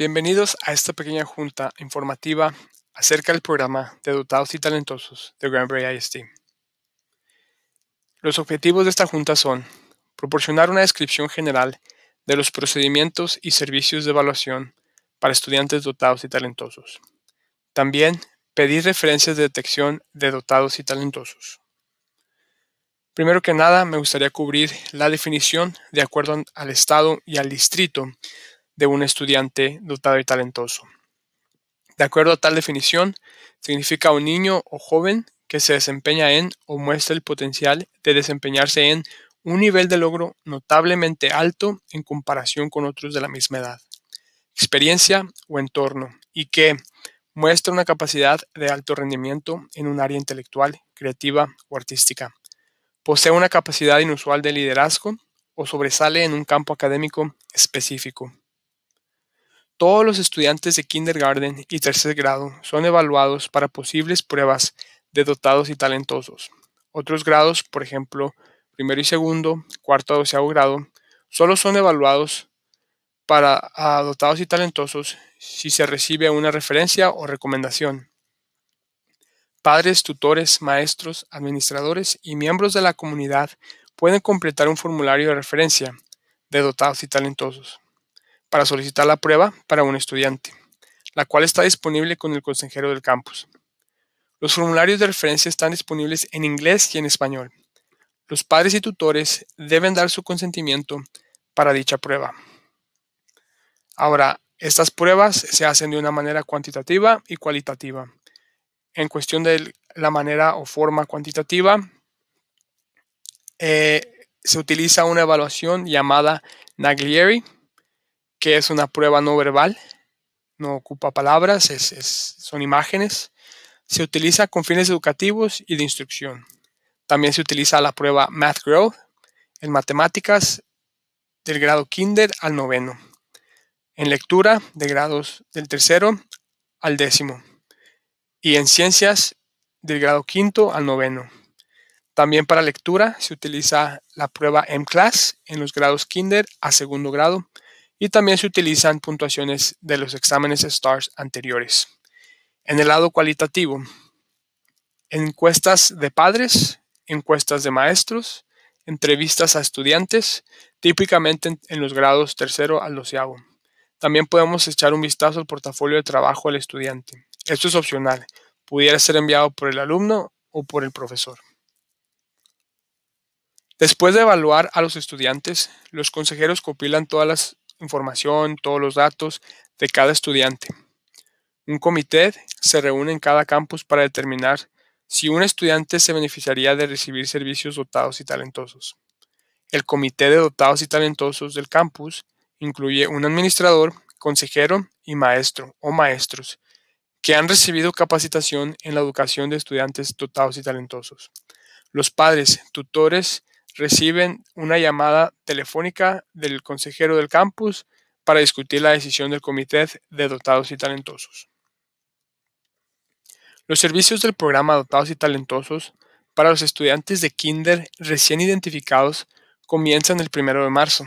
Bienvenidos a esta pequeña junta informativa acerca del programa de dotados y talentosos de Granbury ISD. Los objetivos de esta junta son proporcionar una descripción general de los procedimientos y servicios de evaluación para estudiantes dotados y talentosos. También pedir referencias de detección de dotados y talentosos. Primero que nada, me gustaría cubrir la definición de acuerdo al estado y al distrito de un estudiante dotado y talentoso. De acuerdo a tal definición, significa un niño o joven que se desempeña en o muestra el potencial de desempeñarse en un nivel de logro notablemente alto en comparación con otros de la misma edad, experiencia o entorno, y que muestra una capacidad de alto rendimiento en un área intelectual, creativa o artística. Posee una capacidad inusual de liderazgo o sobresale en un campo académico específico. Todos los estudiantes de kindergarten y tercer grado son evaluados para posibles pruebas de dotados y talentosos. Otros grados, por ejemplo, primero y segundo, cuarto a doceavo grado, solo son evaluados para dotados y talentosos si se recibe una referencia o recomendación. Padres, tutores, maestros, administradores y miembros de la comunidad pueden completar un formulario de referencia de dotados y talentosos para solicitar la prueba para un estudiante, la cual está disponible con el consejero del campus. Los formularios de referencia están disponibles en inglés y en español. Los padres y tutores deben dar su consentimiento para dicha prueba. Ahora, estas pruebas se hacen de una manera cuantitativa y cualitativa. En cuestión de la manera o forma cuantitativa, eh, se utiliza una evaluación llamada Naglieri, que es una prueba no verbal, no ocupa palabras, es, son imágenes. Se utiliza con fines educativos y de instrucción. También se utiliza la prueba Math Growth en matemáticas del grado kinder al noveno, en lectura de grados del tercero al décimo y en ciencias del grado quinto al noveno. También para lectura se utiliza la prueba M-Class en los grados kinder a segundo grado y también se utilizan puntuaciones de los exámenes STARS anteriores. En el lado cualitativo, encuestas de padres, encuestas de maestros, entrevistas a estudiantes, típicamente en los grados tercero al doceavo. También podemos echar un vistazo al portafolio de trabajo del estudiante. Esto es opcional, pudiera ser enviado por el alumno o por el profesor. Después de evaluar a los estudiantes, los consejeros compilan todas las información, todos los datos de cada estudiante. Un comité se reúne en cada campus para determinar si un estudiante se beneficiaría de recibir servicios dotados y talentosos. El comité de dotados y talentosos del campus incluye un administrador, consejero y maestro o maestros que han recibido capacitación en la educación de estudiantes dotados y talentosos. Los padres, tutores reciben una llamada telefónica del consejero del campus para discutir la decisión del comité de dotados y talentosos. Los servicios del programa Dotados y Talentosos para los estudiantes de Kinder recién identificados comienzan el primero de marzo.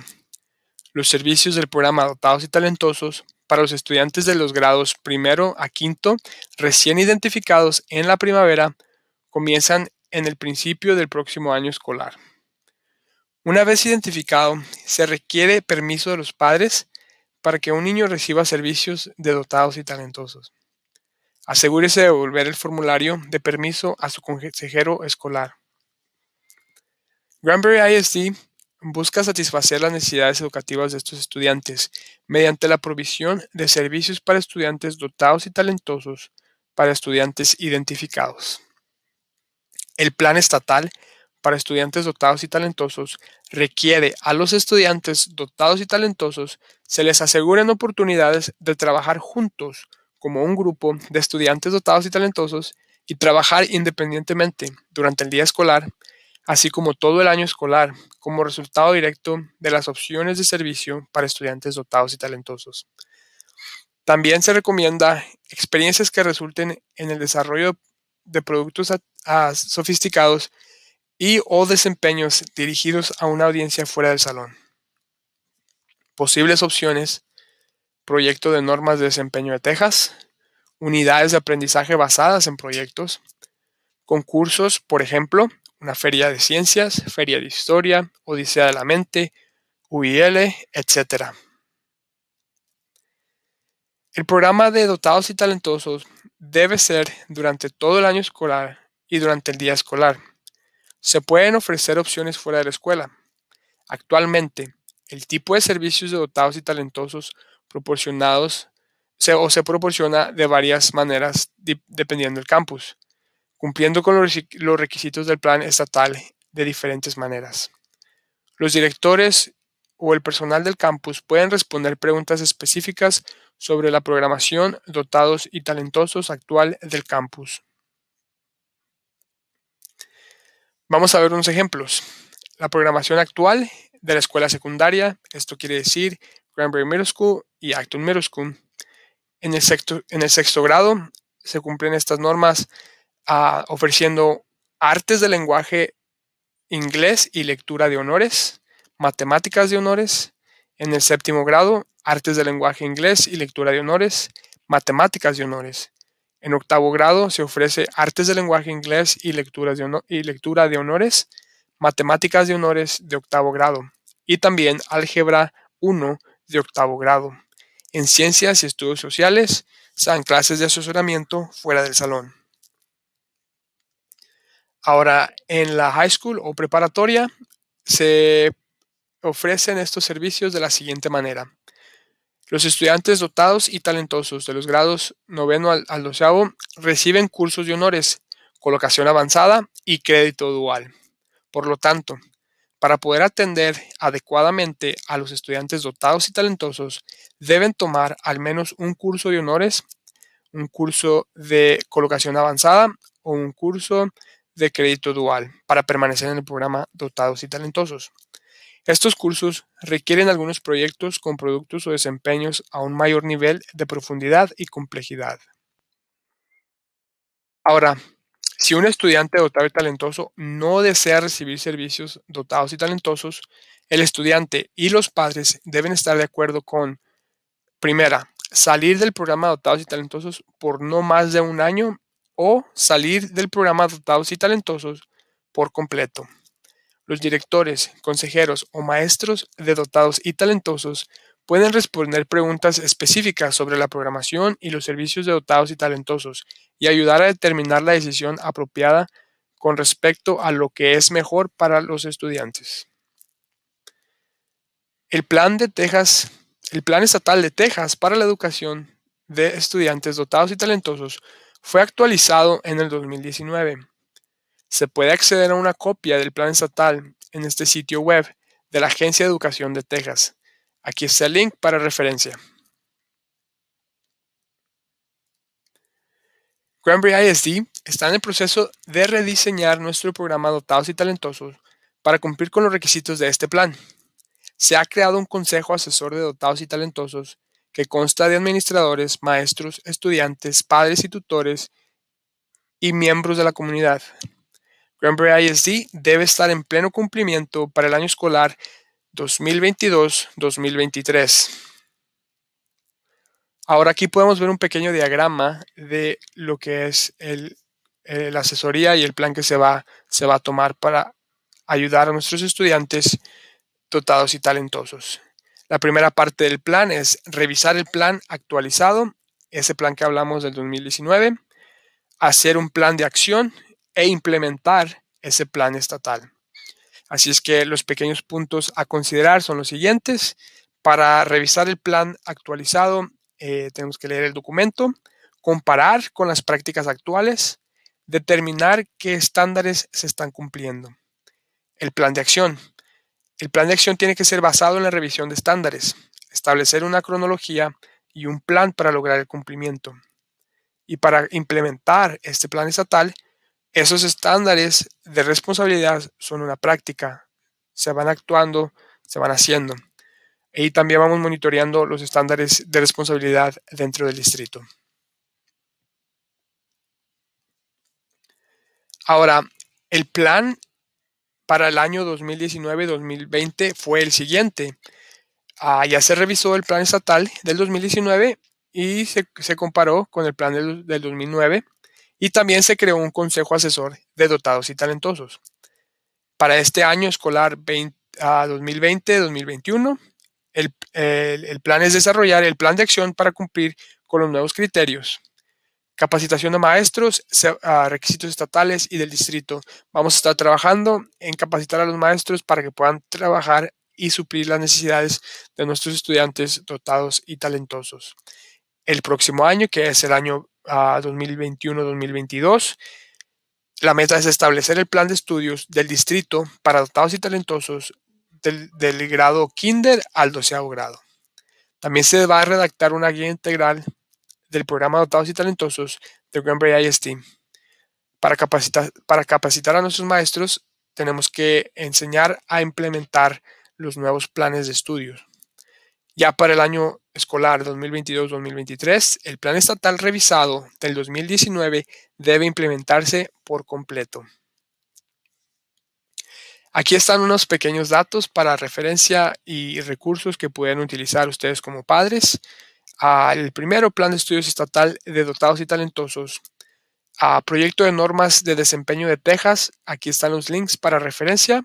Los servicios del programa Dotados y Talentosos para los estudiantes de los grados primero a quinto recién identificados en la primavera comienzan en el principio del próximo año escolar. Una vez identificado, se requiere permiso de los padres para que un niño reciba servicios de dotados y talentosos. Asegúrese de devolver el formulario de permiso a su consejero escolar. Granbury ISD busca satisfacer las necesidades educativas de estos estudiantes mediante la provisión de servicios para estudiantes dotados y talentosos para estudiantes identificados. El plan estatal para estudiantes dotados y talentosos requiere a los estudiantes dotados y talentosos se les aseguren oportunidades de trabajar juntos como un grupo de estudiantes dotados y talentosos y trabajar independientemente durante el día escolar, así como todo el año escolar, como resultado directo de las opciones de servicio para estudiantes dotados y talentosos. También se recomienda experiencias que resulten en el desarrollo de productos sofisticados y o desempeños dirigidos a una audiencia fuera del salón. Posibles opciones, proyecto de normas de desempeño de Texas, unidades de aprendizaje basadas en proyectos, concursos, por ejemplo, una feria de ciencias, feria de historia, Odisea de la Mente, UIL, etc. El programa de dotados y talentosos debe ser durante todo el año escolar y durante el día escolar se pueden ofrecer opciones fuera de la escuela. Actualmente, el tipo de servicios de dotados y talentosos proporcionados se, o se proporciona de varias maneras dependiendo del campus, cumpliendo con los requisitos del plan estatal de diferentes maneras. Los directores o el personal del campus pueden responder preguntas específicas sobre la programación dotados y talentosos actual del campus. Vamos a ver unos ejemplos. La programación actual de la escuela secundaria, esto quiere decir Granbury Middle School y Acton Middle School. En el sexto, grado se cumplen estas normas ah, ofreciendo artes de lenguaje inglés y lectura de honores, matemáticas de honores. En el séptimo grado, artes de lenguaje inglés y lectura de honores, matemáticas de honores. En octavo grado se ofrece artes de lenguaje inglés y, de y lectura de honores, matemáticas de honores de octavo grado y también álgebra 1 de octavo grado. En ciencias y estudios sociales se dan clases de asesoramiento fuera del salón. Ahora, en la high school o preparatoria se ofrecen estos servicios de la siguiente manera. Los estudiantes dotados y talentosos de los grados noveno al, doceavo reciben cursos de honores, colocación avanzada y crédito dual. Por lo tanto, para poder atender adecuadamente a los estudiantes dotados y talentosos, deben tomar al menos un curso de honores, un curso de colocación avanzada o un curso de crédito dual para permanecer en el programa dotados y talentosos. Estos cursos requieren algunos proyectos con productos o desempeños a un mayor nivel de profundidad y complejidad. Ahora, si un estudiante dotado y talentoso no desea recibir servicios dotados y talentosos, el estudiante y los padres deben estar de acuerdo con, primera, salir del programa dotados y talentosos por no más de un año o salir del programa dotados y talentosos por completo. Los directores, consejeros o maestros de dotados y talentosos pueden responder preguntas específicas sobre la programación y los servicios de dotados y talentosos y ayudar a determinar la decisión apropiada con respecto a lo que es mejor para los estudiantes. El plan de Texas, el plan estatal de Texas para la educación de estudiantes dotados y talentosos fue actualizado en el 2019 se puede acceder a una copia del plan estatal en este sitio web de la Agencia de Educación de Texas. Aquí está el link para referencia. Granbury ISD está en el proceso de rediseñar nuestro programa Dotados y Talentosos para cumplir con los requisitos de este plan. Se ha creado un consejo asesor de dotados y talentosos que consta de administradores, maestros, estudiantes, padres y tutores y miembros de la comunidad. Granbury ISD debe estar en pleno cumplimiento para el año escolar 2022-2023. Ahora aquí podemos ver un pequeño diagrama de lo que es eh, la asesoría y el plan que se va, se va a tomar para ayudar a nuestros estudiantes dotados y talentosos. La primera parte del plan es revisar el plan actualizado, ese plan que hablamos del 2019, hacer un plan de acción e implementar ese plan estatal. Así es que los pequeños puntos a considerar son los siguientes. Para revisar el plan actualizado, eh, tenemos que leer el documento, comparar con las prácticas actuales, determinar qué estándares se están cumpliendo. El plan de acción. El plan de acción tiene que ser basado en la revisión de estándares, establecer una cronología y un plan para lograr el cumplimiento. Y para implementar este plan estatal, esos estándares de responsabilidad son una práctica, se van actuando, se van haciendo. Y también vamos monitoreando los estándares de responsabilidad dentro del distrito. Ahora, el plan para el año 2019-2020 fue el siguiente. Ah, ya se revisó el plan estatal del 2019 y se, comparó con el plan del 2009 y también se creó un consejo asesor de dotados y talentosos. Para este año escolar 2020-2021, el, el plan es desarrollar el plan de acción para cumplir con los nuevos criterios capacitación de maestros, requisitos estatales y del distrito. Vamos a estar trabajando en capacitar a los maestros para que puedan trabajar y suplir las necesidades de nuestros estudiantes dotados y talentosos. El próximo año, que es el año 2021-2022. La meta es establecer el plan de estudios del distrito para dotados y talentosos del, grado kinder al doceavo grado. También se va a redactar una guía integral del programa Dotados y Talentosos de Granbury IST. Para capacitar, para capacitar a nuestros maestros, tenemos que enseñar a implementar los nuevos planes de estudios. Ya para el año escolar 2022-2023, el plan estatal revisado del 2019 debe implementarse por completo. Aquí están unos pequeños datos para referencia y recursos que pueden utilizar ustedes como padres. el primero, Plan de Estudios Estatal de Dotados y Talentosos. a proyecto de Normas de Desempeño de Texas. Aquí están los links para referencia.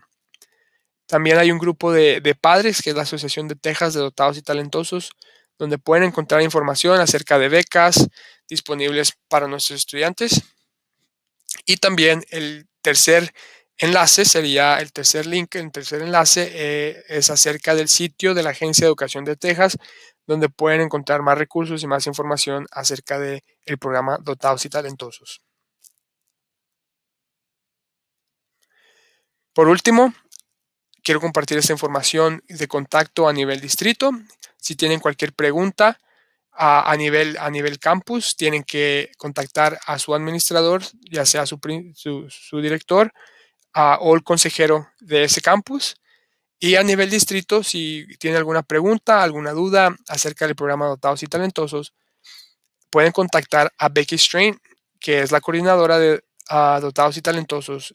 También hay un grupo de, padres, que es la Asociación de Texas de Dotados y Talentosos, donde pueden encontrar información acerca de becas disponibles para nuestros estudiantes. Y también el tercer enlace sería el tercer link, el tercer enlace eh, es acerca del sitio de la Agencia de Educación de Texas, donde pueden encontrar más recursos y más información acerca del programa Dotados y Talentosos. Por último, quiero compartir esta información de contacto a nivel distrito. Si tienen cualquier pregunta a, nivel, a nivel campus, tienen que contactar a su administrador, ya sea su, su, director o el consejero de ese campus. Y a nivel distrito, si tienen alguna pregunta, alguna duda acerca del programa Dotados y Talentosos, pueden contactar a Becky Strain, que es la coordinadora de Dotados y Talentosos